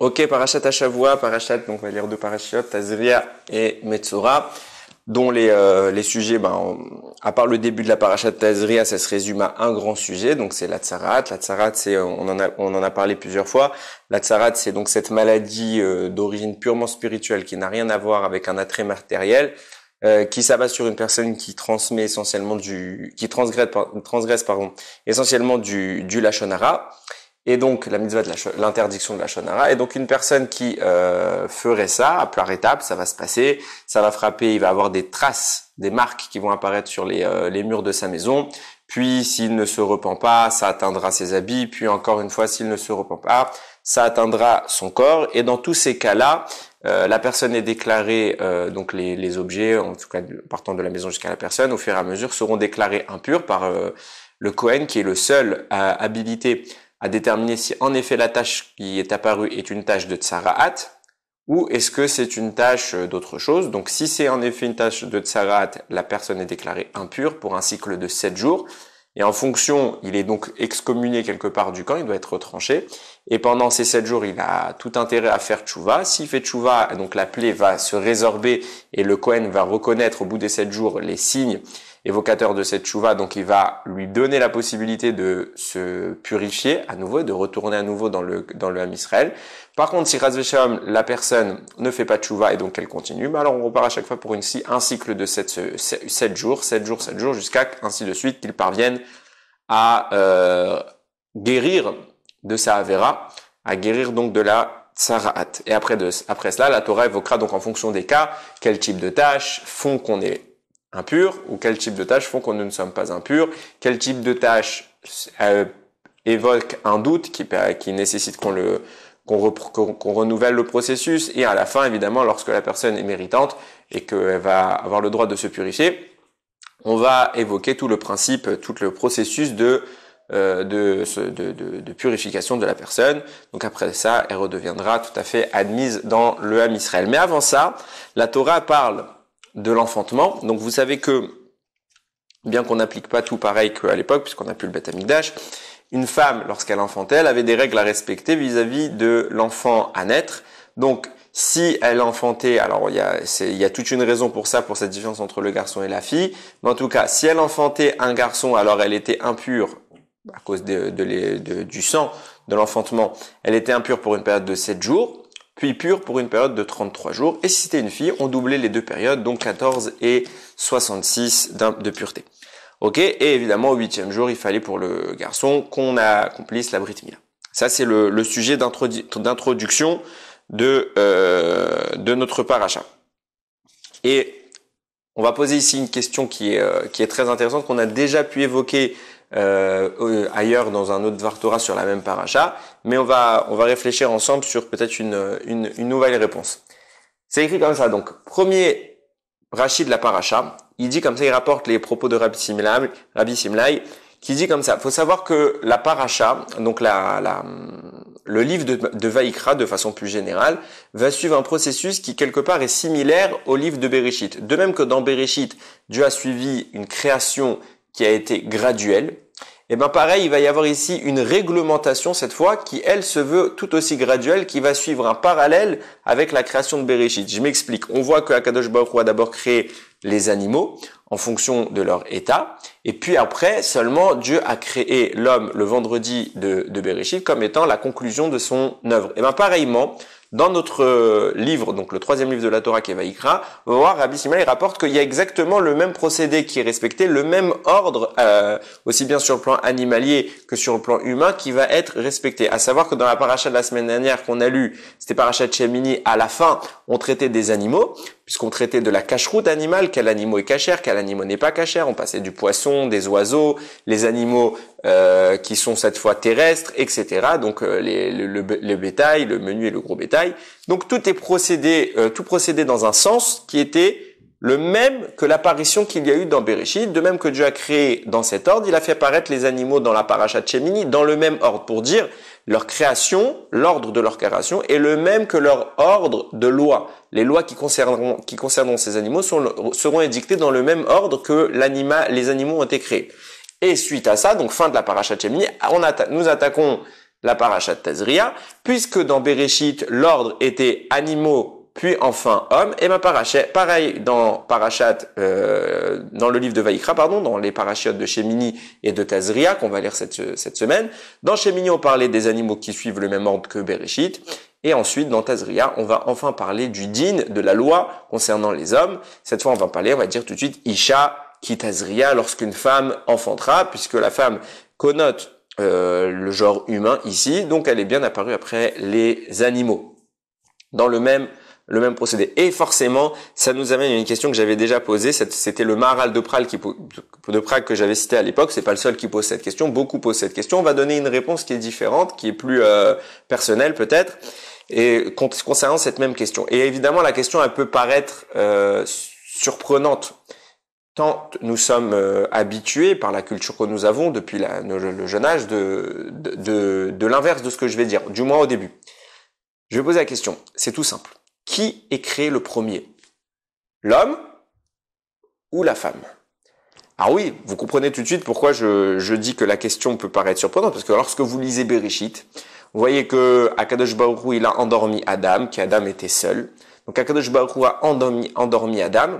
Ok, Parashat Hashavua, Parashat, donc on va lire deux Parashat, Tazria et Metzora, dont les, euh, les sujets, ben, à part le début de la Parashat Tazria, ça se résume à un grand sujet, donc c'est la Tsarat. La Tsarat, c'est, euh, on en a, on en a parlé plusieurs fois. La Tsarat, c'est donc cette maladie euh, d'origine purement spirituelle qui n'a rien à voir avec un attrait matériel. qui s'abat sur une personne qui transmet essentiellement du qui transgresse transgresse pardon essentiellement du du lachonara et donc la mitzvah de l'interdiction de la shonara. Et donc une personne qui euh, ferait ça à plusieurs étapes, ça va se passer, ça va frapper, il va avoir des traces, des marques qui vont apparaître sur les, euh, les murs de sa maison. Puis s'il ne se repent pas, ça atteindra ses habits. Puis encore une fois, s'il ne se repent pas, ça atteindra son corps. Et dans tous ces cas-là, euh, la personne est déclarée, euh, donc les, les, objets, en tout cas partant de la maison jusqu'à la personne, au fur et à mesure seront déclarés impurs par euh, le Cohen qui est le seul habilité à déterminer si en effet la tâche qui est apparue est une tâche de tsaraat ou est-ce que c'est une tâche euh, d'autre chose. Donc si c'est en effet une tâche de tsaraat, la personne est déclarée impure pour un cycle de 7 jours. Et en fonction, il est donc excommunié quelque part du camp, il doit être retranché. Et pendant ces 7 jours, il a tout intérêt à faire tchouva. S'il fait tchouva, donc la plaie va se résorber et le Kohen va reconnaître au bout des 7 jours les signes évocateur de cette chouva, donc il va lui donner la possibilité de se purifier à nouveau, de retourner à nouveau dans le dans le Ham Israël. Par contre, si Razvesham, la personne ne fait pas de chouva et donc elle continue, bah alors on repart à chaque fois pour une, un cycle de 7, 7 jours, 7 jours, 7 jours, jusqu'à ainsi de suite qu'ils parviennent à euh, guérir de sa avera, à guérir donc de la tsaraat. Et après, de, après cela, la Torah évoquera donc en fonction des cas quel type de tâches font qu'on est impurs ou quel type de tâches font qu'on ne sommes pas impurs, quel type de tâches euh, évoque un doute qui, nécessite qu'on renouvelle le processus et à la fin évidemment lorsque la personne est méritante et qu'elle va avoir le droit de se purifier, on va évoquer tout le principe, tout le processus de euh, purification de la personne. Donc après ça, elle redeviendra tout à fait admise dans le Ham Israël. Mais avant ça, la Torah parle de l'enfantement. Donc vous savez que, bien qu'on n'applique pas tout pareil qu'à l'époque, puisqu'on n'a plus le bête une femme, lorsqu'elle enfantait, elle avait des règles à respecter vis-à-vis de l'enfant à naître. Donc, si elle enfantait, alors il y, a, toute une raison pour ça, pour cette différence entre le garçon et la fille, mais en tout cas, si elle enfantait un garçon, alors elle était impure à cause du sang, de l'enfantement, elle était impure pour une période de 7 jours, puis pour une période de 33 jours. Et si c'était une fille, on doublait les deux périodes, donc 14 et 66 de pureté. Ok Et évidemment, au huitième jour, il fallait pour le garçon qu'on accomplisse la britmia Ça, c'est le, sujet d'introduction de, euh, de notre parachat Et on va poser ici une question qui est, euh, qui est très intéressante, qu'on a déjà pu évoquer euh, euh, ailleurs dans un autre Vartora sur la même paracha, mais on va, on va réfléchir ensemble sur peut-être une, une, une, nouvelle réponse. C'est écrit comme ça, donc, premier Rachid de la paracha, il dit comme ça, il rapporte les propos de Rabbi Simlai, Rabbi Simlai qui dit comme ça, faut savoir que la paracha, donc la, la, le livre de, de Vaikra, de façon plus générale, va suivre un processus qui, quelque part, est similaire au livre de Bereshit. De même que dans Bereshit, Dieu a suivi une création qui a été graduelle, et eh bien pareil, il va y avoir ici une réglementation cette fois qui, elle, se veut tout aussi graduelle, qui va suivre un parallèle avec la création de Bereshit. Je m'explique. On voit que Akadosh Baruch a d'abord créé les animaux en fonction de leur état, et puis après, seulement Dieu a créé l'homme le vendredi de, de Bereshit comme étant la conclusion de son œuvre. Et eh bien pareillement, dans notre euh, livre, donc le troisième livre de la Torah qui est on va voir, Rabbi rapporte qu'il y a exactement le même procédé qui est respecté, le même ordre, euh, aussi bien sur le plan animalier que sur le plan humain, qui va être respecté. À savoir que dans la paracha de la semaine dernière qu'on a lu, c'était paracha de Shemini, à la fin, on traitait des animaux puisqu'on traitait de la cacheroute route animale, quel animal est cachère, quel animal n'est pas cachère, on passait du poisson, des oiseaux, les animaux euh, qui sont cette fois terrestres, etc. Donc euh, le, bétail, le menu et le gros bétail. Donc tout est procédé, euh, tout procédé dans un sens qui était le même que l'apparition qu'il y a eu dans Bereshit, de même que Dieu a créé dans cet ordre, il a fait apparaître les animaux dans la paracha de dans le même ordre, pour dire leur création, l'ordre de leur création, est le même que leur ordre de loi. Les lois qui concerneront, ces animaux seront édictées dans le même ordre que les animaux ont été créés. Et suite à ça, donc fin de la paracha de nous attaquons la paracha de Tazria, puisque dans Bereshit, l'ordre était animaux, puis enfin homme, et ma ben, parachet, pareil dans Parachat, euh, dans le livre de Vaïkra, pardon, dans les parachiotes de Shemini et de Tazria, qu'on va lire cette, semaine. Dans Shemini on parlait des animaux qui suivent le même ordre que Bereshit. Et ensuite, dans Tazria, on va enfin parler du din, de la loi concernant les hommes. Cette fois, on va parler, on va dire tout de suite, Isha, qui Tazria, lorsqu'une femme enfantera, puisque la femme connote euh, le genre humain ici, donc elle est bien apparue après les animaux. Dans le même le même procédé. Et forcément, ça nous amène à une question que j'avais déjà posée. C'était le Maral de Prague, de que j'avais cité à l'époque. C'est pas le seul qui pose cette question. Beaucoup posent cette question. On va donner une réponse qui est différente, qui est plus euh, personnelle peut-être, et concernant cette même question. Et évidemment, la question elle peut paraître euh, surprenante. Tant nous sommes euh, habitués par la culture que nous avons depuis le, jeune âge de, de l'inverse de ce que je vais dire, du moins au début. Je vais poser la question. C'est tout simple. Qui est créé le premier L'homme ou la femme ah oui, vous comprenez tout de suite pourquoi je, dis que la question peut paraître surprenante, parce que lorsque vous lisez Bereshit, vous voyez que Akadosh Baruch il a endormi Adam, Adam était seul. Donc Akadosh Baruch a endormi, Adam,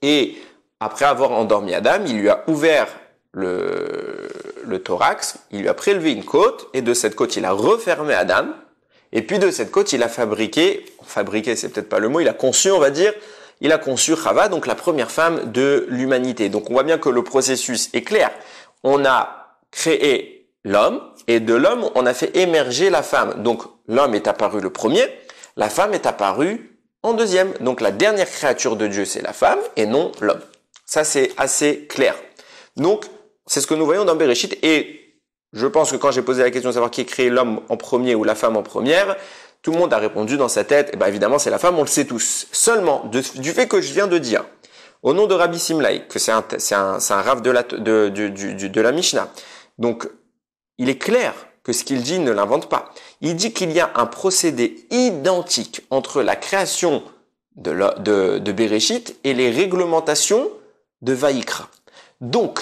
et après avoir endormi Adam, il lui a ouvert le, le thorax, il lui a prélevé une côte, et de cette côte, il a refermé Adam, et puis de cette côte, il a fabriqué, fabriqué c'est peut-être pas le mot, il a conçu, on va dire, il a conçu Chava, donc la première femme de l'humanité. Donc on voit bien que le processus est clair. On a créé l'homme et de l'homme, on a fait émerger la femme. Donc l'homme est apparu le premier, la femme est apparue en deuxième. Donc la dernière créature de Dieu, c'est la femme et non l'homme. Ça, c'est assez clair. Donc, c'est ce que nous voyons dans Bereshit et je pense que quand j'ai posé la question de savoir qui a créé l'homme en premier ou la femme en première, tout le monde a répondu dans sa tête, eh ben, évidemment c'est la femme, on le sait tous. Seulement, du fait que je viens de dire, au nom de Rabbi Simlaï, que c'est un, c'est raf de la, de, Mishnah, donc il est clair que ce qu'il dit ne l'invente pas. Il dit qu'il y a un procédé identique entre la création de, Bereshit et les réglementations de Vaïkra. Donc,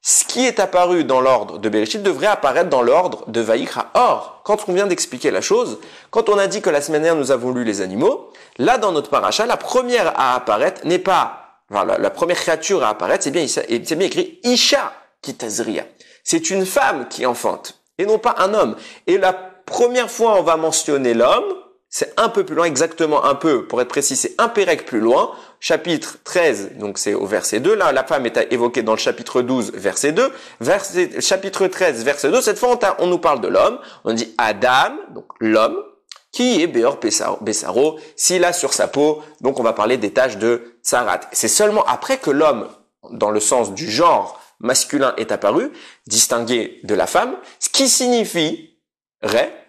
ce qui est apparu dans l'ordre de Bereshit devrait apparaître dans l'ordre de Vaikra. Or, quand on vient d'expliquer la chose, quand on a dit que la semaine dernière nous avons lu les animaux, là dans notre paracha, la première à apparaître n'est pas, la, première créature à apparaître, c'est bien, c'est bien écrit Isha Kitazria. C'est une femme qui enfante et non pas un homme. Et la première fois on va mentionner l'homme, c'est un peu plus loin, exactement un peu, pour être précis, c'est un pérec plus loin, chapitre 13, donc c'est au verset 2, là la femme est évoquée dans le chapitre 12, verset 2, chapitre 13, verset 2, cette fois on, nous parle de l'homme, on dit Adam, donc l'homme, qui est Béor Bessaro, s'il a sur sa peau, donc on va parler des tâches de Sarat. C'est seulement après que l'homme, dans le sens du genre masculin, est apparu, distingué de la femme, ce qui signifie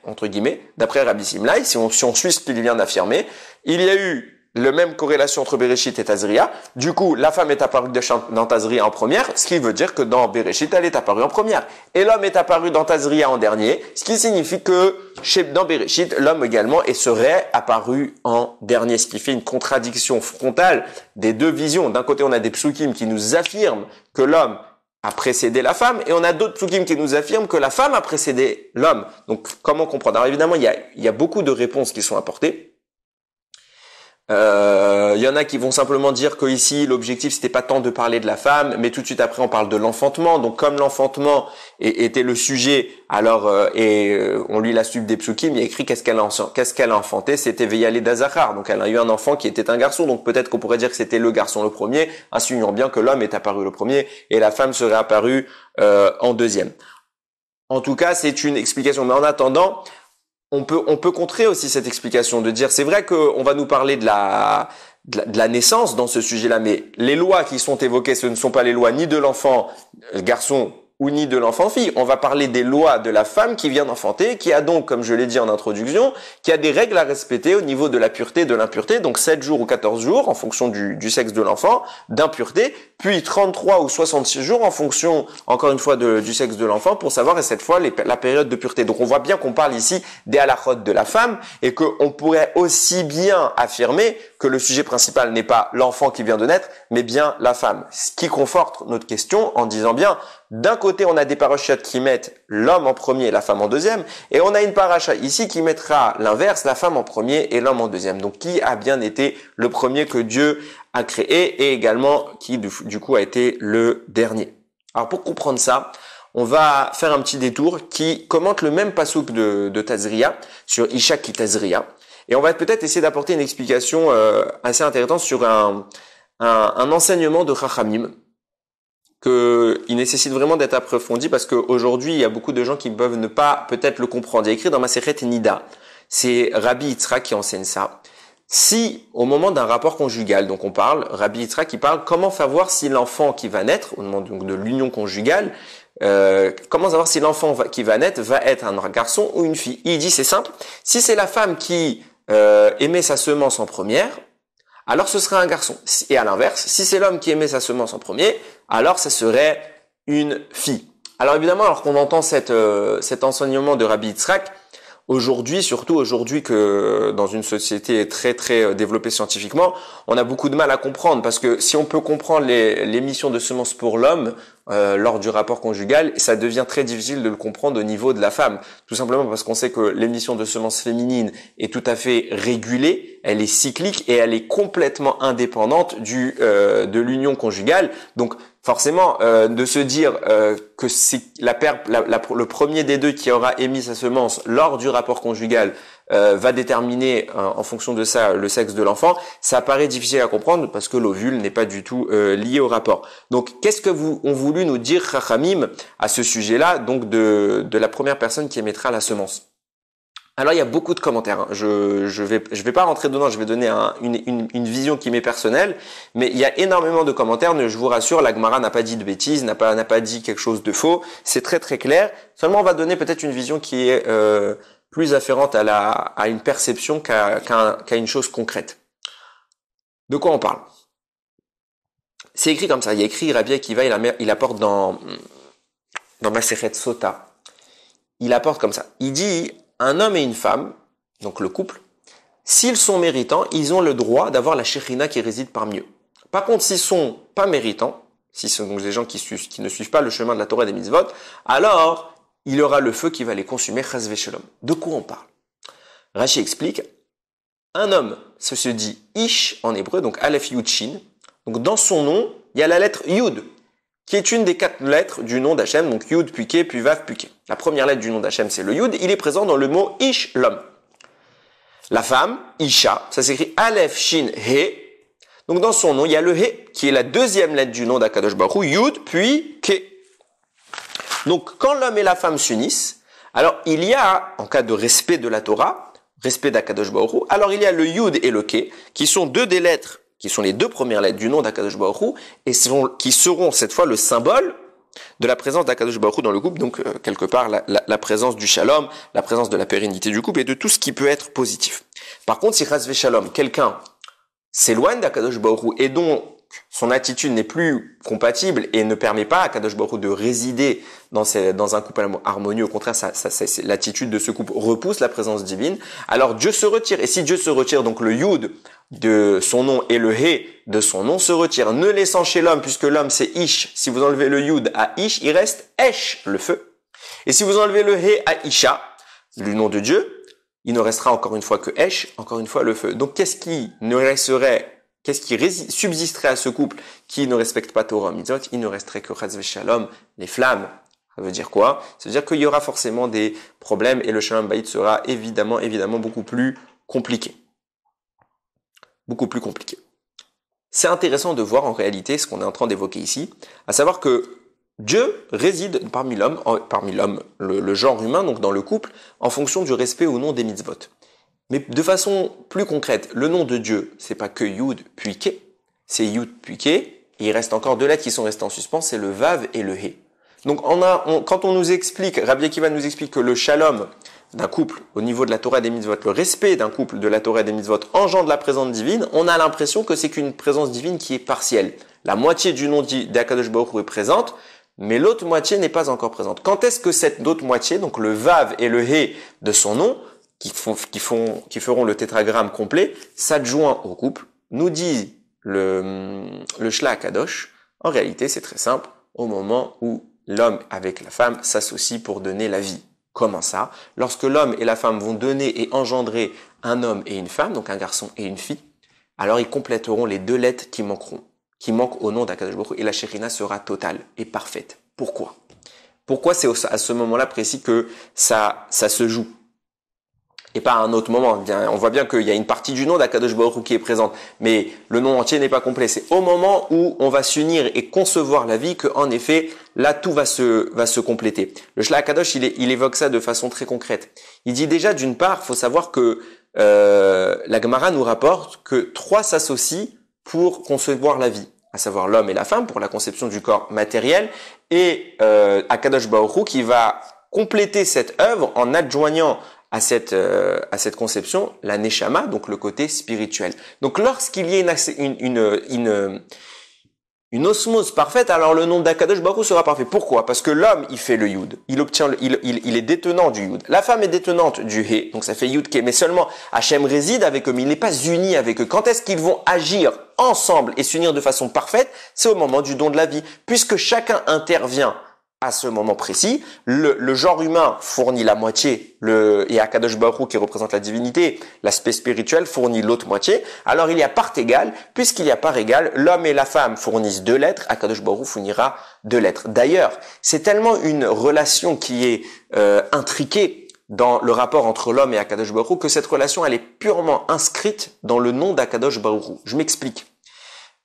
entre guillemets, d'après Rabbi Simlai, si on, suit ce qu'il vient d'affirmer, il y a eu le même corrélation entre Bereshit et Tazria. Du coup, la femme est apparue dans Tazria en première, ce qui veut dire que dans Bereshit, elle est apparue en première. Et l'homme est apparu dans Tazria en dernier, ce qui signifie que chez, dans Bereshit, l'homme également est serait apparu en dernier, ce qui fait une contradiction frontale des deux visions. D'un côté, on a des psukim qui nous affirment que l'homme a précédé la femme, et on a d'autres psukim qui nous affirment que la femme a précédé l'homme. Donc comment comprendre Alors évidemment, il y a, il y a beaucoup de réponses qui sont apportées. Il euh, y en a qui vont simplement dire que ici l'objectif c'était pas tant de parler de la femme, mais tout de suite après on parle de l'enfantement. Donc comme l'enfantement était le sujet, alors euh, et euh, on lit la sub des psukim, il y a écrit qu'est-ce qu'elle a, qu'est-ce enfanté, c'était Veyalé d'Azahar. Donc elle a eu un enfant qui était un garçon. Donc peut-être qu'on pourrait dire que c'était le garçon le premier, insinuant bien que l'homme est apparu le premier et la femme serait apparue en deuxième. En tout cas, c'est une explication. Mais en attendant, on peut on peut contrer aussi cette explication de dire c'est vrai qu'on va nous parler de la, de la la naissance dans ce sujet-là, mais les lois qui sont évoquées, ce ne sont pas les lois ni de l'enfant euh, garçon ou ni de l'enfant-fille. On va parler des lois de la femme qui vient d'enfanter, qui a donc, comme je l'ai dit en introduction, qui a des règles à respecter au niveau de la pureté, de l'impureté, donc 7 jours ou 14 jours en fonction du, sexe de l'enfant, d'impureté, puis 33 ou 66 jours en fonction, encore une fois, du sexe de l'enfant pour savoir, et cette fois, la période de pureté. Donc on voit bien qu'on parle ici des halakhot de la femme et qu'on pourrait aussi bien affirmer que le sujet principal n'est pas l'enfant qui vient de naître, mais bien la femme. Ce qui conforte notre question en disant bien, d'un côté, on a des parachutes qui mettent l'homme en premier et la femme en deuxième, et on a une paracha ici qui mettra l'inverse, la femme en premier et l'homme en deuxième. Donc, qui a bien été le premier que Dieu a créé et également qui, du coup, a été le dernier. Alors, pour comprendre ça, on va faire un petit détour qui commente le même pas de, de Tazria sur Ishak qui Tazria. Et on va peut-être essayer d'apporter une explication euh, assez intéressante sur un, enseignement de Chachamim il nécessite vraiment d'être approfondi parce qu'aujourd'hui, il y a beaucoup de gens qui peuvent ne pas peut-être le comprendre. Il y a écrit dans ma et Nida, c'est Rabbi Itra qui enseigne ça. Si, au moment d'un rapport conjugal, donc on parle, Rabbi Itra qui parle, comment savoir si l'enfant qui va naître, au moment donc de l'union conjugale, euh, comment savoir si l'enfant qui va naître va être un garçon ou une fille Il dit c'est simple, si c'est la femme qui euh, aimer sa semence en première, alors ce serait un garçon. Et à l'inverse, si c'est l'homme qui aimait sa semence en premier, alors ça serait une fille. Alors évidemment, alors qu'on entend euh, cet enseignement de Rabbi Yitzhak, Aujourd'hui, surtout aujourd'hui que dans une société très très euh, développée scientifiquement, on a beaucoup de mal à comprendre parce que si on peut comprendre l'émission de semences pour l'homme euh, lors du rapport conjugal, ça devient très difficile de le comprendre au niveau de la femme. Tout simplement parce qu'on sait que l'émission de semences féminines est tout à fait régulée, elle est cyclique et elle est complètement indépendante du euh, de l'union conjugale. Donc forcément, euh, de se dire euh, que c'est la, le premier des deux qui aura émis sa semence lors du rapport conjugal euh, va déterminer hein, en fonction de ça le sexe de l'enfant, ça paraît difficile à comprendre parce que l'ovule n'est pas du tout lié au rapport. Donc, qu'est-ce que vous ont voulu nous dire Chachamim à ce sujet-là, donc de la première personne qui émettra la semence alors il y a beaucoup de commentaires. Hein. Je je vais je vais pas rentrer dedans. Je vais donner une, vision qui m'est personnelle, mais il y a énormément de commentaires. Je vous rassure, l'Agmara n'a pas dit de bêtises, n'a pas n'a pas dit quelque chose de faux. C'est très très clair. Seulement on va donner peut-être une vision qui est euh, plus afférente à la à une perception qu'à une chose concrète. De quoi on parle C'est écrit comme ça. Il y a écrit Rabbi Akiva, il, il apporte dans dans Sota. Il apporte comme ça. Il dit un homme et une femme, donc le couple, s'ils sont méritants, ils ont le droit d'avoir la chérina qui réside parmi eux. Par contre, s'ils sont pas méritants, si ce sont des gens qui, ne suivent pas le chemin de la Torah des mitzvot, alors il y aura le feu qui va les consumer, shalom. De quoi on parle Rashi explique, un homme, ça se dit ish en hébreu, donc aleph yud shin, donc dans son nom, il y a la lettre yud, qui est une des quatre lettres du nom d'Hachem, donc Yud, puis Ké, puis Vav, puis Ké. La première lettre du nom d'Hachem, c'est le Yud, il est présent dans le mot Ish, l'homme. La femme, Isha, ça s'écrit Aleph, Shin, He. Donc dans son nom, il y a le He, qui est la deuxième lettre du nom d'Akadosh Baruch Yud, puis Ké. Donc quand l'homme et la femme s'unissent, alors il y a, en cas de respect de la Torah, respect d'Akadosh Baruch alors il y a le Yud et le Ké, qui sont deux des lettres qui sont les deux premières lettres du nom d'Akadosh Baruch et qui seront cette fois le symbole de la présence d'Akadosh Baruch dans le couple, donc euh, quelque part la, présence du shalom, la présence de la pérennité du couple et de tout ce qui peut être positif. Par contre, si Rasve Shalom, quelqu'un s'éloigne d'Akadosh Baruch et dont son attitude n'est plus compatible et ne permet pas à Kadosh Baruch de résider dans, un couple harmonieux. Au contraire, l'attitude de ce couple repousse la présence divine. Alors Dieu se retire. Et si Dieu se retire, donc le Yud de son nom et le He de son nom se retire, ne laissant chez l'homme, puisque l'homme c'est Ish. Si vous enlevez le Yud à Ish, il reste Esh, le feu. Et si vous enlevez le He à Isha, le nom de Dieu, il ne restera encore une fois que Esh, encore une fois le feu. Donc qu'est-ce qui ne resterait Qu'est-ce qui subsisterait à ce couple qui ne respecte pas Torah Mitzvot Il ne resterait que Chazve Shalom, les flammes. Ça veut dire quoi Ça veut dire qu'il y aura forcément des problèmes et le Shalom Bayit sera évidemment, évidemment beaucoup plus compliqué. Beaucoup plus compliqué. C'est intéressant de voir en réalité ce qu'on est en train d'évoquer ici, à savoir que Dieu réside parmi l'homme, parmi l'homme, le, le genre humain, donc dans le couple, en fonction du respect ou non des mitzvot. Mais de façon plus concrète, le nom de Dieu, c'est pas que Yud puis Ké, c'est Yud puis et il reste encore deux lettres qui sont restées en suspens, c'est le Vav et le He. Donc quand on nous explique, Rabbi Akiva nous explique que le shalom d'un couple au niveau de la Torah des mitzvot, le respect d'un couple de la Torah des mitzvot engendre la présence divine, on a l'impression que c'est qu'une présence divine qui est partielle. La moitié du nom dit d'Akadosh Baruch est présente, mais l'autre moitié n'est pas encore présente. Quand est-ce que cette autre moitié, donc le vav et le he de son nom, qui, font, qui, font, qui feront le tétragramme complet s'adjoint au couple, nous dit le, le Shla Kadosh. En réalité, c'est très simple. Au moment où l'homme avec la femme s'associe pour donner la vie. Comment ça Lorsque l'homme et la femme vont donner et engendrer un homme et une femme, donc un garçon et une fille, alors ils compléteront les deux lettres qui manqueront, qui manquent au nom d'Akadosh et la Shérina sera totale et parfaite. Pourquoi Pourquoi c'est à ce moment-là précis que ça, ça se joue et pas à un autre moment. on voit bien qu'il y a une partie du nom d'Akadosh Baruch qui est présente, mais le nom entier n'est pas complet. C'est au moment où on va s'unir et concevoir la vie que, en effet, là tout va se va se compléter. Le Shla Akadosh, il, évoque ça de façon très concrète. Il dit déjà d'une part, faut savoir que euh, la Gemara nous rapporte que trois s'associent pour concevoir la vie, à savoir l'homme et la femme pour la conception du corps matériel, et euh, Akadosh Baruch qui va compléter cette œuvre en adjoignant à cette, euh, à cette conception la neshama, donc le côté spirituel. Donc lorsqu'il y a une, une, une, une, osmose parfaite, alors le nom d'Akadosh Baruch sera parfait. Pourquoi Parce que l'homme, il fait le yud. Il obtient, il, il, est détenant du yud. La femme est détenante du he, donc ça fait yud ke. Mais seulement Hachem réside avec eux, mais il n'est pas uni avec eux. Quand est-ce qu'ils vont agir ensemble et s'unir de façon parfaite C'est au moment du don de la vie, puisque chacun intervient à ce moment précis. Le, genre humain fournit la moitié, le, et Akadosh Baruch qui représente la divinité, l'aspect spirituel fournit l'autre moitié. Alors il y a part égale, puisqu'il y a part égale, l'homme et la femme fournissent deux lettres, Akadosh Baruch fournira deux lettres. D'ailleurs, c'est tellement une relation qui est euh, intriquée dans le rapport entre l'homme et Akadosh Baruch que cette relation elle est purement inscrite dans le nom d'Akadosh Baruch. Je m'explique.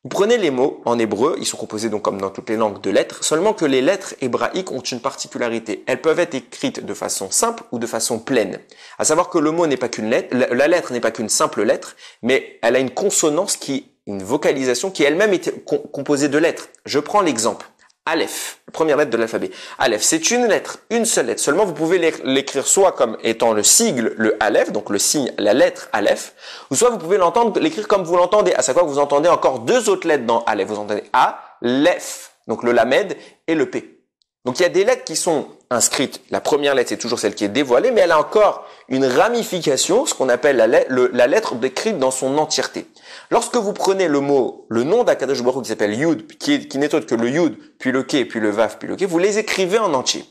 Vous prenez les mots en hébreu, ils sont composés donc comme dans toutes les langues de lettres, seulement que les lettres hébraïques ont une particularité. Elles peuvent être écrites de façon simple ou de façon pleine. À savoir que le mot n'est pas qu'une lettre, la lettre n'est pas qu'une simple lettre, mais elle a une consonance qui, une vocalisation qui elle-même est composée de lettres. Je prends l'exemple. Aleph, première lettre de l'alphabet. Aleph, c'est une lettre, une seule lettre. Seulement, vous pouvez l'écrire soit comme étant le sigle, le Aleph, donc le signe, la lettre Aleph, ou soit vous pouvez l'entendre, l'écrire comme vous l'entendez, à savoir que vous entendez encore deux autres lettres dans Aleph. Vous entendez A, l'EF, donc le Lamed et le P. Donc il y a des lettres qui sont inscrite, la première lettre, c'est toujours celle qui est dévoilée, mais elle a encore une ramification, ce qu'on appelle la lettre, décrite dans son entièreté. Lorsque vous prenez le mot, le nom d'Akadosh Baruch qui s'appelle Yud, qui, n'est autre que le Yud, puis le Ké, puis le Vav, puis le Ké, vous les écrivez en entier.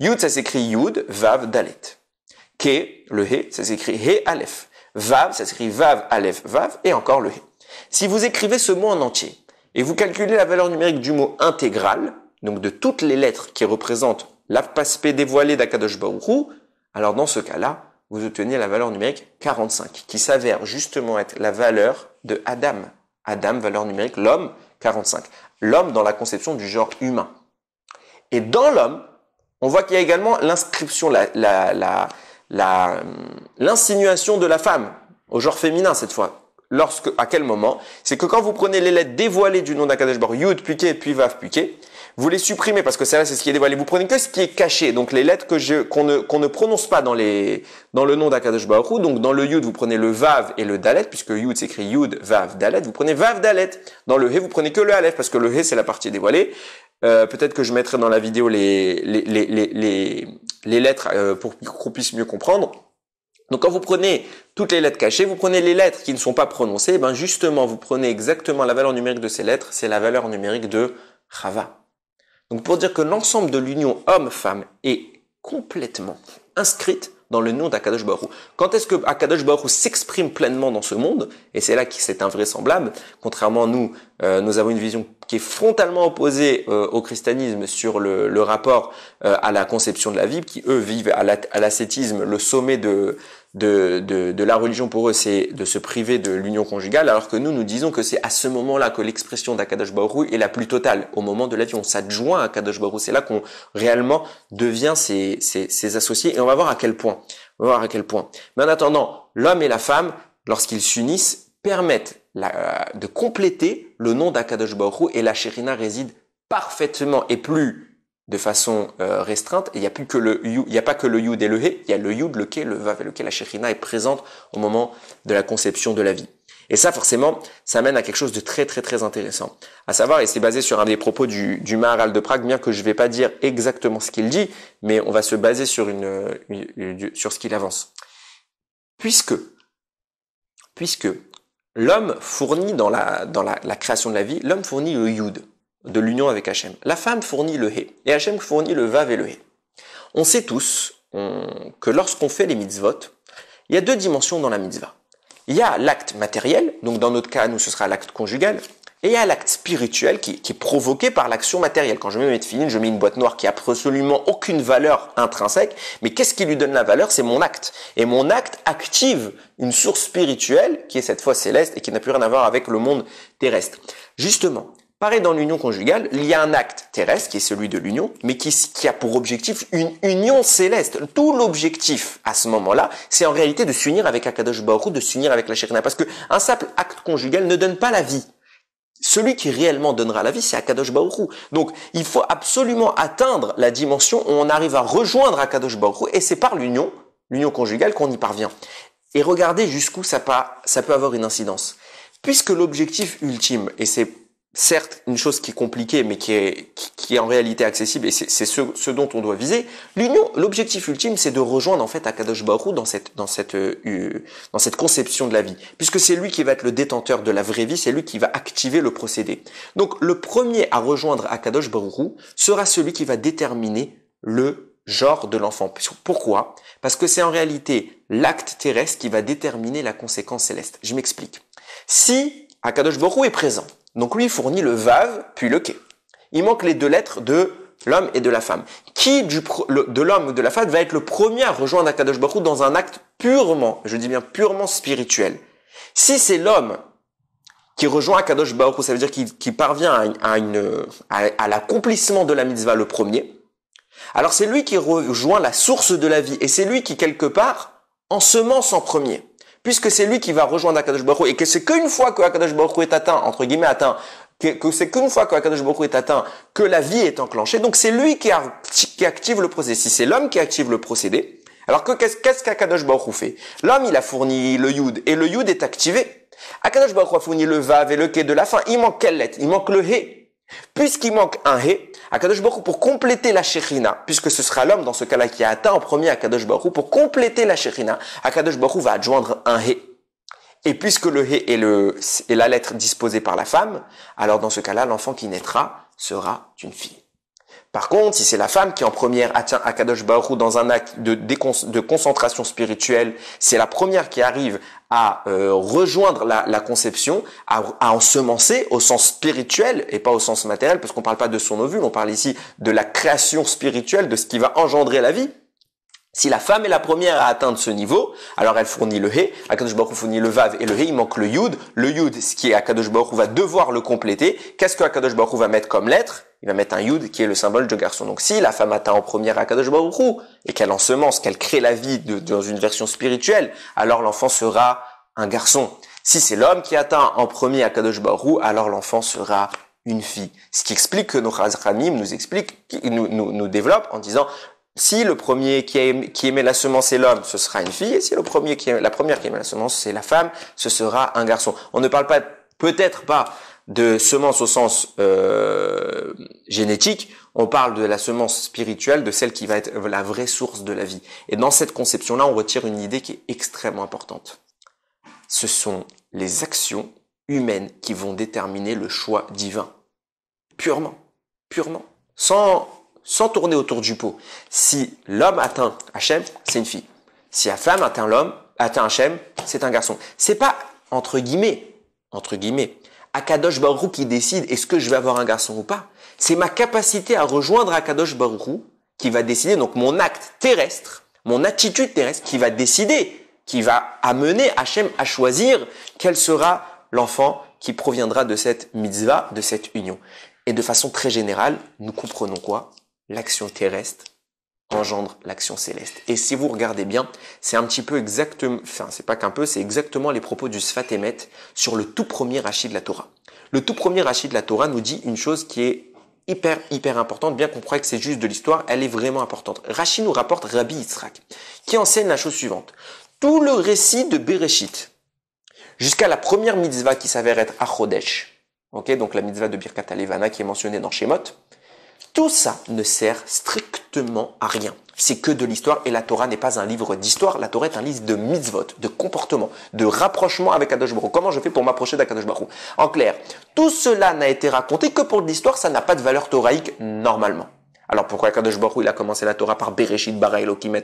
Yud, ça s'écrit Yud, Vav, Dalet. Ké le He, ça s'écrit He, Aleph. Vav, ça s'écrit Vav, Aleph, Vav, et encore le He. Si vous écrivez ce mot en entier, et vous calculez la valeur numérique du mot intégral, donc de toutes les lettres qui représentent l'aspect dévoilé d'Akadosh Baruchou, alors dans ce cas-là, vous obtenez la valeur numérique 45, qui s'avère justement être la valeur de Adam. Adam, valeur numérique, l'homme, 45. L'homme dans la conception du genre humain. Et dans l'homme, on voit qu'il y a également l'inscription, euh, l'insinuation de la femme, au genre féminin cette fois. Lorsque, à quel moment C'est que quand vous prenez les lettres dévoilées du nom d'Akadosh Baruch Yud, Puké, puis Vav, Puké, vous les supprimez parce que là c'est ce qui est dévoilé. Vous prenez que ce qui est caché, donc les lettres que je, qu'on ne, qu'on ne prononce pas dans les, dans le nom d'Akadosh Baruch Donc dans le Yud, vous prenez le Vav et le Dalet, puisque Yud s'écrit Yud, Vav, Dalet. Vous prenez Vav, Dalet. Dans le He, vous prenez que le Aleph parce que le He, c'est la partie dévoilée. Euh, peut-être que je mettrai dans la vidéo les, les, les, les, les lettres euh, pour qu'on puisse mieux comprendre. Donc quand vous prenez toutes les lettres cachées, vous prenez les lettres qui ne sont pas prononcées, eh ben justement vous prenez exactement la valeur numérique de ces lettres, c'est la valeur numérique de Rava. Donc pour dire que l'ensemble de l'union homme-femme est complètement inscrite dans le nom d'Akadosh Baruch. Quand est-ce que Akadosh Barou s'exprime pleinement dans ce monde Et c'est là que c'est invraisemblable. Contrairement à nous, euh, nous avons une vision qui est frontalement opposée euh, au christianisme sur le, rapport euh, à la conception de la vie, qui eux vivent à l'ascétisme, le sommet de, de, la religion pour eux, c'est de se priver de l'union conjugale, alors que nous, nous disons que c'est à ce moment-là que l'expression d'Akadosh Baruch est la plus totale, au moment de l'avion. vie. On s'adjoint à Akadosh Baruch, c'est là qu'on réellement devient ses, associés, et on va voir à quel point. On va voir à quel point. Mais en attendant, l'homme et la femme, lorsqu'ils s'unissent, permettent euh, de compléter le nom d'Akadosh Baruch et la Shérina réside parfaitement et plus de façon euh, restreinte. Il n'y a plus que le il n'y a pas que le yud et le he, il y a le yud, le ke, le vav le ke. La shérina est présente au moment de la conception de la vie. Et ça, forcément, ça mène à quelque chose de très très très intéressant. À savoir, et c'est basé sur un des propos du, du Maharal de Prague, bien que je ne vais pas dire exactement ce qu'il dit, mais on va se baser sur ce qu'il avance. Puisque, puisque l'homme fournit dans la la création de la vie, l'homme fournit le yud de l'union avec Hachem. La femme fournit le hé, et Hachem fournit le vav et le hé. On sait tous que lorsqu'on fait les mitzvot, il y a deux dimensions dans la mitzvah. Il y a l'acte matériel, donc dans notre cas, nous, ce sera l'acte conjugal, et il y a l'acte spirituel qui, est provoqué par l'action matérielle. Quand je mets mes finir, je mets une boîte noire qui a absolument aucune valeur intrinsèque, mais qu'est-ce qui lui donne la valeur C'est mon acte. Et mon acte active une source spirituelle qui est cette fois céleste et qui n'a plus rien à voir avec le monde terrestre. Justement, Pareil dans l'union conjugale, il y a un acte terrestre qui est celui de l'union, mais qui, a pour objectif une union céleste. Tout l'objectif à ce moment-là, c'est en réalité de s'unir avec Akadosh Baruch de s'unir avec la Chirina, parce qu'un simple acte conjugal ne donne pas la vie. Celui qui réellement donnera la vie, c'est Akadosh Baruch Donc, il faut absolument atteindre la dimension où on arrive à rejoindre Akadosh Baruch et c'est par l'union, l'union conjugale, qu'on y parvient. Et regardez jusqu'où ça, ça peut avoir une incidence. Puisque l'objectif ultime, et c'est certes une chose qui est compliquée, mais qui est, qui, est en réalité accessible, et c'est ce, ce, dont on doit viser. L'union, l'objectif ultime, c'est de rejoindre en fait Akadosh Baruch dans cette, dans, cette, euh, dans cette conception de la vie, puisque c'est lui qui va être le détenteur de la vraie vie, c'est lui qui va activer le procédé. Donc le premier à rejoindre Akadosh Baruch sera celui qui va déterminer le genre de l'enfant. Pourquoi Parce que c'est en réalité l'acte terrestre qui va déterminer la conséquence céleste. Je m'explique. Si Akadosh Baruch est présent, donc lui fournit le vave puis le quai. Il manque les deux lettres de l'homme et de la femme. Qui de l'homme ou de la femme va être le premier à rejoindre Akadosh Baruch dans un acte purement, je dis bien purement spirituel Si c'est l'homme qui rejoint Akadosh Baruch ça veut dire qu'il parvient à, à l'accomplissement de la mitzvah le premier, alors c'est lui qui rejoint la source de la vie et c'est lui qui quelque part ensemence en premier puisque c'est lui qui va rejoindre Akadosh Baruch et que c'est qu'une fois que Akadosh Baruch est atteint, entre guillemets atteint, que, c'est qu'une fois que Akadosh Baruch est atteint, que la vie est enclenchée. Donc c'est lui qui, active le Si C'est l'homme qui active le procédé. Alors qu'est-ce qu'Akadosh Baruch fait L'homme, il a fourni le Yud, et le Yud est activé. Akadosh Baruch a fourni le Vav et le quai de la fin. Il manque quelle lettre Il manque le He. Puisqu'il manque un He, Akadosh Baruch pour compléter la Shekhina, puisque ce sera l'homme dans ce cas-là qui a atteint en premier Akadosh Baruch pour compléter la Shekhina, Akadosh Baruch va adjoindre un He. Et puisque le He est, est la lettre disposée par la femme, alors dans ce cas-là, l'enfant qui naîtra sera une fille. Par contre, si c'est la femme qui en première atteint Akadosh Baruch dans un acte de, concentration spirituelle, c'est la première qui arrive à euh, rejoindre la, conception, à, à, ensemencer au sens spirituel et pas au sens matériel, parce qu'on ne parle pas de son ovule, on parle ici de la création spirituelle, de ce qui va engendrer la vie. Si la femme est la première à atteindre ce niveau, alors elle fournit le hé, Akadosh Baruch fournit le vav et le hé, il manque le yud. Le yud, ce qui est Akadosh Baruch va devoir le compléter. Qu'est-ce que Akadosh Baruch va mettre comme lettre Il va mettre un yud qui est le symbole de garçon. Donc si la femme atteint en première Akadosh Baruch et qu'elle ensemence, qu'elle crée la vie dans une version spirituelle, alors l'enfant sera un garçon. Si c'est l'homme qui atteint en premier Akadosh Baruch alors l'enfant sera une fille. Ce qui explique que nos Ramim nous explique, nous, nous, nous développe en disant si le premier qui, qui aimait la semence est l'homme, ce sera une fille. Et si le premier qui la première qui aimait la semence, c'est la femme, ce sera un garçon. On ne parle pas, peut-être pas de semence au sens euh, génétique, on parle de la semence spirituelle, de celle qui va être la vraie source de la vie. Et dans cette conception-là, on retire une idée qui est extrêmement importante. Ce sont les actions humaines qui vont déterminer le choix divin. Purement, purement. Sans sans tourner autour du pot. Si l'homme atteint Hachem, c'est une fille. Si la femme atteint l'homme, atteint Hachem, c'est un garçon. C'est pas entre guillemets, entre guillemets, Akadosh Baruch qui décide est-ce que je vais avoir un garçon ou pas. C'est ma capacité à rejoindre Akadosh Baruch qui va décider, donc mon acte terrestre, mon attitude terrestre qui va décider, qui va amener Hachem à choisir quel sera l'enfant qui proviendra de cette mitzvah, de cette union. Et de façon très générale, nous comprenons quoi l'action terrestre engendre l'action céleste. Et si vous regardez bien, c'est un petit peu exactement, enfin c'est pas qu'un peu, c'est exactement les propos du Emet sur le tout premier rachid de la Torah. Le tout premier rachid de la Torah nous dit une chose qui est hyper hyper importante, bien qu'on croit que c'est juste de l'histoire, elle est vraiment importante. Rachid nous rapporte Rabbi Yitzhak, qui enseigne la chose suivante. Tout le récit de Bereshit, jusqu'à la première mitzvah qui s'avère être Achodesh, ok, donc la mitzvah de Birkat Alevana qui est mentionnée dans Shemot, tout ça ne sert strictement à rien. C'est que de l'histoire et la Torah n'est pas un livre d'histoire, la Torah est un livre de mitzvot, de comportement, de rapprochement avec Akadosh Baruch. Comment je fais pour m'approcher d'Akadosh Baruch En clair, tout cela n'a été raconté que pour l'histoire, ça n'a pas de valeur toraïque, normalement. Alors pourquoi Akadosh Baruch il a commencé la Torah par Bereshit bara Elohim et »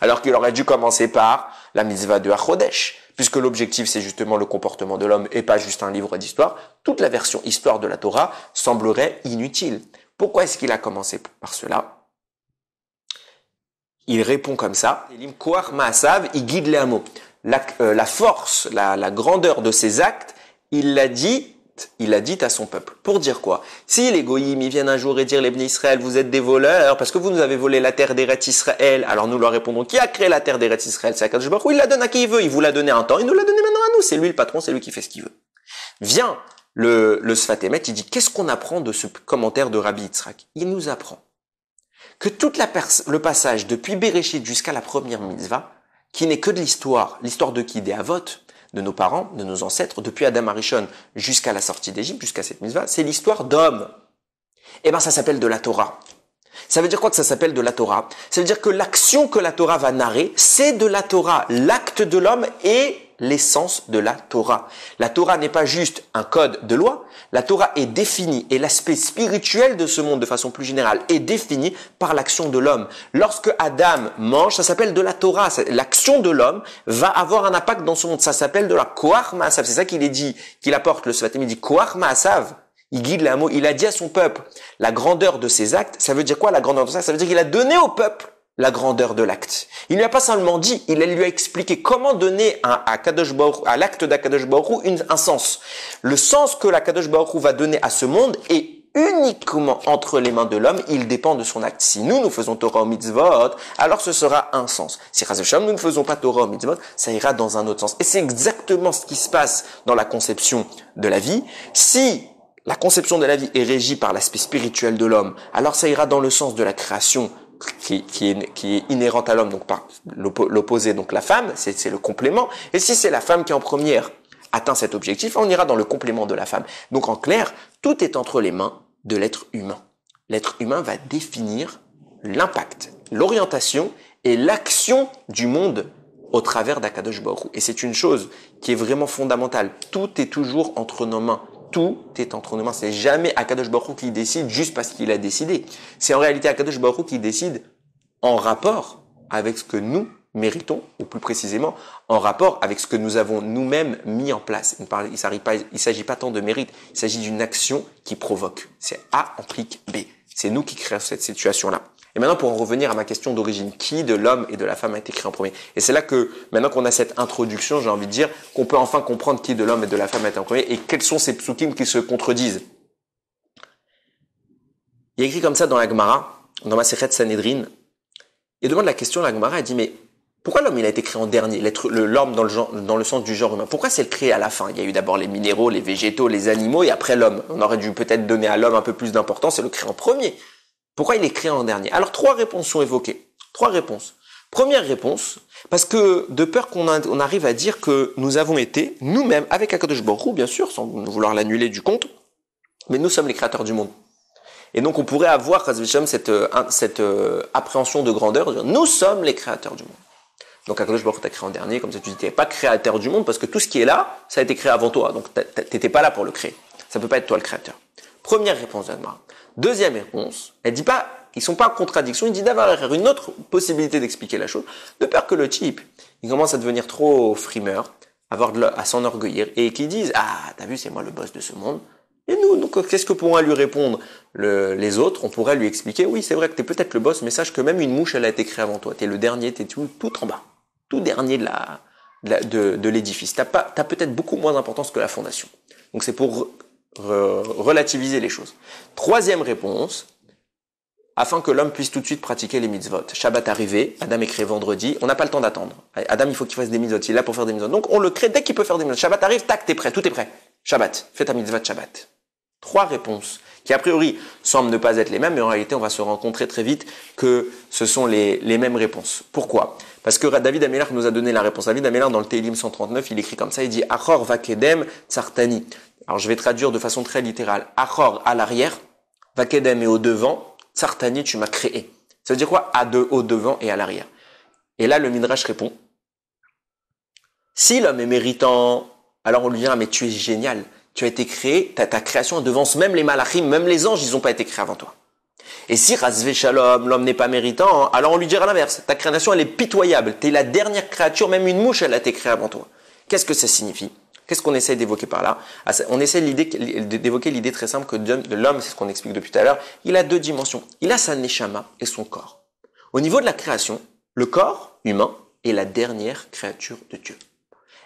alors qu'il aurait dû commencer par la mitzvah de Achodesh puisque l'objectif c'est justement le comportement de l'homme et pas juste un livre d'histoire, toute la version histoire de la Torah semblerait inutile. Pourquoi est-ce qu'il a commencé par cela Il répond comme ça, il guide les mots. La, euh, la force, la grandeur de ses actes, il l'a dit il a dit à son peuple. Pour dire quoi Si les goïmes viennent un jour et dire les Israël, vous êtes des voleurs parce que vous nous avez volé la terre des rêts Israël, alors nous leur répondons qui a créé la terre des rêts Israël C'est Akadosh il la donne à qui il veut. Il vous l'a donné un temps, il nous l'a donné maintenant à nous. C'est lui le patron, c'est lui qui fait ce qu'il veut. Vient le, le Sfatemet, il dit qu'est-ce qu'on apprend de ce commentaire de Rabbi Yitzhak Il nous apprend que tout le passage depuis Bereshit jusqu'à la première mitzvah, qui n'est que de l'histoire, l'histoire de qui Des vote de nos parents, de nos ancêtres, depuis Adam Arishon jusqu'à la sortie d'Égypte, jusqu'à cette mitzvah, c'est l'histoire d'homme. Eh bien, ça s'appelle de la Torah. Ça veut dire quoi que ça s'appelle de la Torah Ça veut dire que l'action que la Torah va narrer, c'est de la Torah. L'acte de l'homme est l'essence de la Torah. La Torah n'est pas juste un code de loi, la Torah est définie et l'aspect spirituel de ce monde de façon plus générale est défini par l'action de l'homme. Lorsque Adam mange, ça s'appelle de la Torah, l'action de l'homme va avoir un impact dans ce monde, ça s'appelle de la ma Maasav, c'est ça qu'il est dit, qu'il apporte le Sfatim, il dit ma Maasav. Il guide la mot, il a dit à son peuple, la grandeur de ses actes, ça veut dire quoi la grandeur de ses actes Ça veut dire qu'il a donné au peuple la grandeur de l'acte. Il lui a pas seulement dit, il lui a expliqué comment donner à, à l'acte d'Akadosh Baruch un sens. Le sens que l'Akadosh Baruch va donner à ce monde est uniquement entre les mains de l'homme, il dépend de son acte. Si nous, nous faisons Torah au mitzvot, alors ce sera un sens. Si nous ne faisons pas Torah au mitzvot, ça ira dans un autre sens. Et c'est exactement ce qui se passe dans la conception de la vie. Si la conception de la vie est régie par l'aspect spirituel de l'homme, alors ça ira dans le sens de la création qui, est, inhérente à l'homme, donc l'opposé, donc la femme, c'est le complément. Et si c'est la femme qui en première atteint cet objectif, on ira dans le complément de la femme. Donc en clair, tout est entre les mains de l'être humain. L'être humain va définir l'impact, l'orientation et l'action du monde au travers d'Akadosh Baruch Et c'est une chose qui est vraiment fondamentale. Tout est toujours entre nos mains tout est entre nos C'est jamais Akadosh Baruch qui décide juste parce qu'il a décidé. C'est en réalité Akadosh Baruch qui décide en rapport avec ce que nous méritons, ou plus précisément en rapport avec ce que nous avons nous-mêmes mis en place. Il ne s'agit pas, tant de mérite, il s'agit d'une action qui provoque. C'est A implique B. C'est nous qui créons cette situation-là. Et maintenant, pour en revenir à ma question d'origine, qui de l'homme et de la femme a été créé en premier Et c'est là que, maintenant qu'on a cette introduction, j'ai envie de dire qu'on peut enfin comprendre qui de l'homme et de la femme a été en premier et quels sont ces psukim qui se contredisent. Il y a écrit comme ça dans la Gemara, dans ma de Sanhedrin, il demande la question, la Gemara, il dit, mais pourquoi l'homme il a été créé en dernier, l'homme dans le, dans le sens du genre humain Pourquoi c'est le créé à la fin Il y a eu d'abord les minéraux, les végétaux, les animaux et après l'homme. On aurait dû peut-être donner à l'homme un peu plus d'importance et le créer en premier. Pourquoi il est créé en dernier Alors trois réponses sont évoquées. Trois réponses. Première réponse, parce que de peur qu'on on arrive à dire que nous avons été nous-mêmes avec Akadosh Borou, bien sûr, sans vouloir l'annuler du compte, mais nous sommes les créateurs du monde. Et donc on pourrait avoir cette, euh, cette euh, appréhension de grandeur, nous sommes les créateurs du monde. Donc Akadosh Baruch t'a créé en dernier, comme ça tu n'étais pas créateur du monde parce que tout ce qui est là, ça a été créé avant toi, donc tu n'étais pas là pour le créer. Ça ne peut pas être toi le créateur. Première réponse d'Admar. Deuxième réponse, elle dit pas, ils sont pas en contradiction, il dit d'avoir une autre possibilité d'expliquer la chose, de peur que le type, il commence à devenir trop frimeur, avoir de à s'enorgueillir, et qu'il dise « ah, t'as vu, c'est moi le boss de ce monde. Et nous, donc, qu'est-ce que pourra lui répondre les autres On pourrait lui expliquer, oui, c'est vrai que t'es peut-être le boss, mais sache que même une mouche, elle a été créée avant toi. T'es le dernier, t'es tout, en bas, tout dernier de de, l'édifice. T'as, t'as peut-être beaucoup moins d'importance que la fondation. Donc c'est pour relativiser les choses. Troisième réponse, afin que l'homme puisse tout de suite pratiquer les mitzvot. Shabbat arrivé, Adam écrit vendredi, on n'a pas le temps d'attendre. Adam, il faut qu'il fasse des mitzvot, il est là pour faire des mitzvot. Donc on le crée dès qu'il peut faire des mitzvot. Shabbat arrive, tac, t'es prêt, tout est prêt. Shabbat, fais ta mitzvot Shabbat. Trois réponses qui a priori semblent ne pas être les mêmes, mais en réalité, on va se rencontrer très vite que ce sont les, mêmes réponses. Pourquoi Parce que David Amélar nous a donné la réponse. David Amélar, dans le Télim 139, il écrit comme ça, il dit « Achor vakedem tsartani ». Alors, je vais traduire de façon très littérale. « Achor » à l'arrière, « vakedem » et au devant, « tsartani » tu m'as créé. Ça veut dire quoi À deux, au devant et à l'arrière. Et là, le Midrash répond « Si l'homme est méritant, alors on lui dira « Mais tu es génial » tu as été créé, ta, ta création devance même les malachim, même les anges, ils n'ont pas été créés avant toi. Et si Ras Shalom, l'homme n'est pas méritant, hein, alors on lui dira l'inverse. Ta création, elle est pitoyable. Tu es la dernière créature, même une mouche, elle a été créée avant toi. Qu'est-ce que ça signifie Qu'est-ce qu'on essaie d'évoquer par là ah, On essaie d'évoquer l'idée très simple que l'homme, c'est ce qu'on explique depuis tout à l'heure, il a deux dimensions. Il a sa neshama et son corps. Au niveau de la création, le corps humain est la dernière créature de Dieu.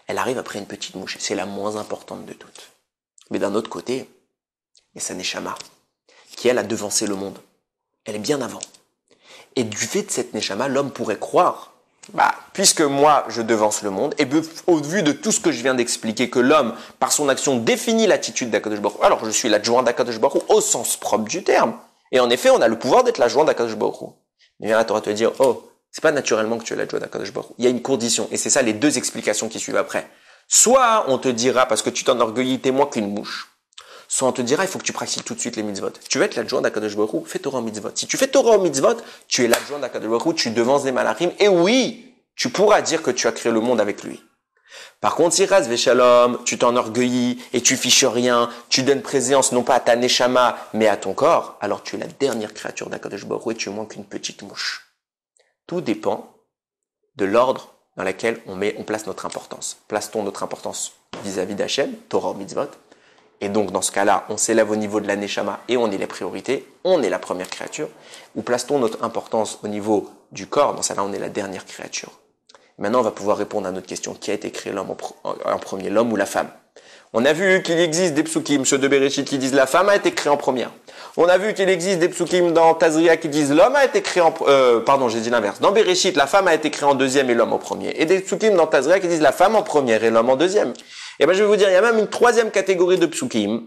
Elle arrive après une petite mouche. C'est la moins importante de toutes. Mais d'un autre côté, il y a sa Neshama, qui elle a devancé le monde. Elle est bien avant. Et du fait de cette Neshama, l'homme pourrait croire, bah, puisque moi je devance le monde, et au vu de tout ce que je viens d'expliquer, que l'homme, par son action, définit l'attitude d'Akadosh Baruch alors je suis l'adjoint d'Akadosh Baruch au sens propre du terme. Et en effet, on a le pouvoir d'être l'adjoint d'Akadosh Baruch Mais la Torah te dire, oh, c'est pas naturellement que tu es l'adjoint d'Akadosh Baruch Il y a une condition, et c'est ça les deux explications qui suivent après. Soit on te dira, parce que tu t'enorgueillis, t'es moins qu'une mouche. Soit on te dira, il faut que tu pratiques tout de suite les mitzvot. Tu veux être l'adjoint d'Akadosh Baruch fais Torah mitzvot. Si tu fais Torah mitzvot, tu es l'adjoint d'Akadosh Baruch tu devances les malarimes, et oui, tu pourras dire que tu as créé le monde avec lui. Par contre, si Raz Veshalom, tu t'enorgueillis et tu fiches rien, tu donnes présence non pas à ta neshama, mais à ton corps, alors tu es la dernière créature d'Akadosh Baruch et tu es moins qu'une petite mouche. Tout dépend de l'ordre dans laquelle on, met, on place notre importance. Place-t-on notre importance vis-à-vis d'Hachem, Torah ou Mitzvot Et donc, dans ce cas-là, on s'élève au niveau de la Nechama et on est les priorités, on est la première créature. Ou place-t-on notre importance au niveau du corps Dans ce cas-là, on est la dernière créature. Maintenant, on va pouvoir répondre à notre question qui a été créé l'homme en premier, l'homme ou la femme on a vu qu'il existe des psukim, ceux de Bereshit, qui disent la femme a été créée en première. On a vu qu'il existe des psukim dans Tazria qui disent l'homme a été créé en... Euh, pardon, j'ai dit l'inverse. Dans Bereshit, la femme a été créée en deuxième et l'homme en premier. Et des psukim dans Tazria qui disent la femme en première et l'homme en deuxième. Et bien, je vais vous dire, il y a même une troisième catégorie de psukim,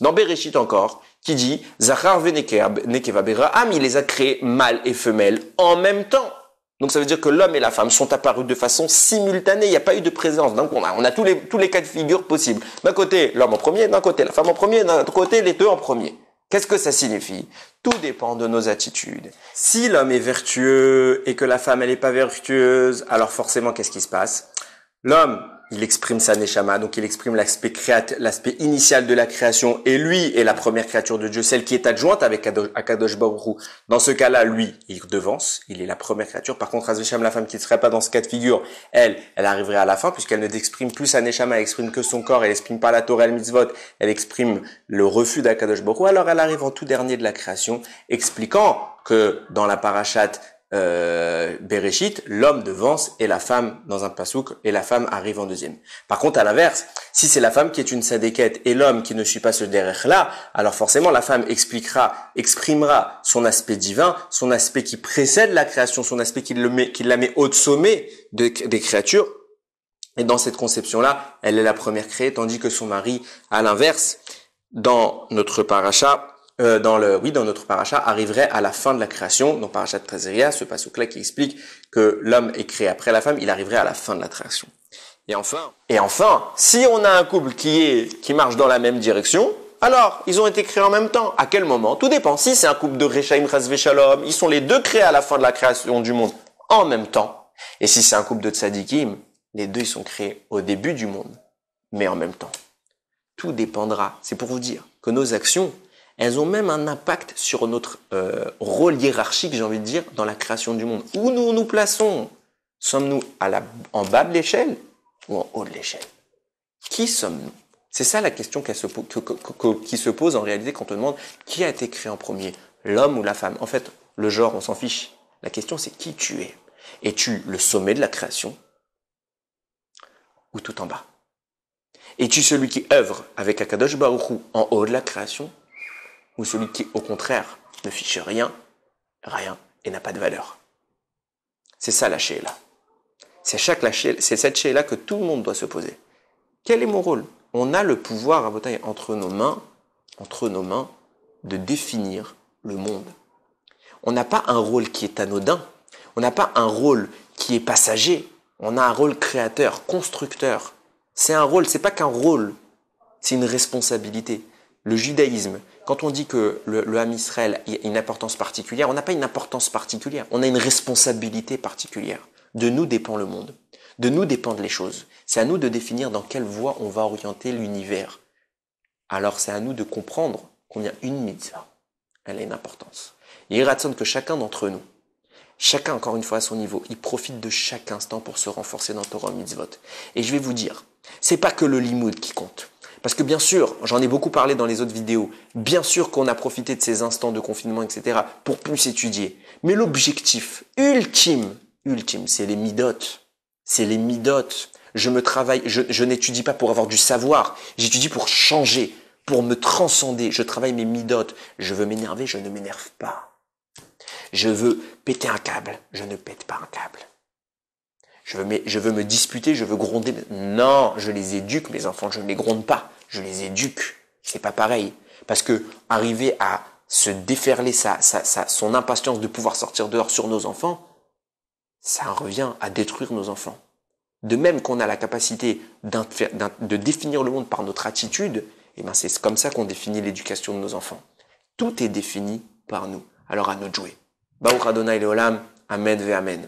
dans Bereshit encore, qui dit Zachar ve Nekeva ah, il les a créés mâle et femelle en même temps. Donc ça veut dire que l'homme et la femme sont apparus de façon simultanée, il n'y a pas eu de présence. Donc on a, tous, les, tous les cas de figure possibles. D'un côté, l'homme en premier, d'un côté, la femme en premier, d'un autre côté, les deux en premier. Qu'est-ce que ça signifie Tout dépend de nos attitudes. Si l'homme est vertueux et que la femme, elle n'est pas vertueuse, alors forcément, qu'est-ce qui se passe L'homme il exprime sa neshama, donc il exprime l'aspect l'aspect initial de la création, et lui est la première créature de Dieu, celle qui est adjointe avec Akadosh Baruch Dans ce cas-là, lui, il devance, il est la première créature. Par contre, Azvesham, la femme qui ne serait pas dans ce cas de figure, elle, elle arriverait à la fin, puisqu'elle ne d'exprime plus sa Nechama, elle exprime que son corps, elle exprime pas la Torah, elle mitzvot, elle exprime le refus d'Akadosh Baruch alors elle arrive en tout dernier de la création, expliquant que dans la parachate, euh, Bereshit, l'homme devance et la femme dans un pasouk et la femme arrive en deuxième. Par contre, à l'inverse, si c'est la femme qui est une sadéquette et l'homme qui ne suit pas ce derrière là, alors forcément la femme expliquera, exprimera son aspect divin, son aspect qui précède la création, son aspect qui, le met, qui la met au sommet des créatures. Et dans cette conception-là, elle est la première créée, tandis que son mari, à l'inverse, dans notre paracha, euh, dans le, oui, dans notre paracha, arriverait à la fin de la création, dans paracha de Trésiria, ce au là qui explique que l'homme est créé après la femme, il arriverait à la fin de la création. Et enfin, et enfin, si on a un couple qui est, qui marche dans la même direction, alors, ils ont été créés en même temps. À quel moment Tout dépend. Si c'est un couple de Rechaim ils sont les deux créés à la fin de la création du monde en même temps. Et si c'est un couple de Tzadikim, les deux ils sont créés au début du monde, mais en même temps. Tout dépendra. C'est pour vous dire que nos actions elles ont même un impact sur notre euh, rôle hiérarchique, j'ai envie de dire, dans la création du monde. Où nous nous plaçons Sommes-nous en bas de l'échelle ou en haut de l'échelle Qui sommes-nous C'est ça la question qui se pose en réalité quand on demande qui a été créé en premier, l'homme ou la femme. En fait, le genre, on s'en fiche. La question, c'est qui tu es Es-tu le sommet de la création ou tout en bas Es-tu celui qui œuvre avec Akadosh Baruchou en haut de la création ou celui qui, au contraire, ne fiche rien, rien et n'a pas de valeur. C'est ça la là. C'est chaque c'est cette là que tout le monde doit se poser. Quel est mon rôle On a le pouvoir à bataille entre nos mains, entre nos mains, de définir le monde. On n'a pas un rôle qui est anodin. On n'a pas un rôle qui est passager. On a un rôle créateur, constructeur. C'est un rôle, c'est pas qu'un rôle, c'est une responsabilité. Le judaïsme, quand on dit que le, Ham Israël a une importance particulière, on n'a pas une importance particulière, on a une responsabilité particulière. De nous dépend le monde, de nous dépendent les choses. C'est à nous de définir dans quelle voie on va orienter l'univers. Alors c'est à nous de comprendre qu'on y a une mitzvah. Elle a une importance. Et il rassonne que chacun d'entre nous, chacun encore une fois à son niveau, il profite de chaque instant pour se renforcer dans Torah Mitzvot. Et je vais vous dire, c'est pas que le limoud qui compte. Parce que bien sûr, j'en ai beaucoup parlé dans les autres vidéos, bien sûr qu'on a profité de ces instants de confinement, etc., pour plus étudier. Mais l'objectif ultime, ultime, c'est les midotes. C'est les midotes. Je me travaille, je, n'étudie pas pour avoir du savoir, j'étudie pour changer, pour me transcender. Je travaille mes midotes. Je veux m'énerver, je ne m'énerve pas. Je veux péter un câble, je ne pète pas un câble. Je veux, je veux me disputer, je veux gronder. Non, je les éduque, mes enfants, je ne les gronde pas je les éduque. C'est pas pareil. Parce que arriver à se déferler son impatience de pouvoir sortir dehors sur nos enfants, ça revient à détruire nos enfants. De même qu'on a la capacité de définir le monde par notre attitude, eh ben c'est comme ça qu'on définit l'éducation de nos enfants. Tout est défini par nous. Alors à nous de jouer. Baruch Adonai Leolam, Amen ve Amen.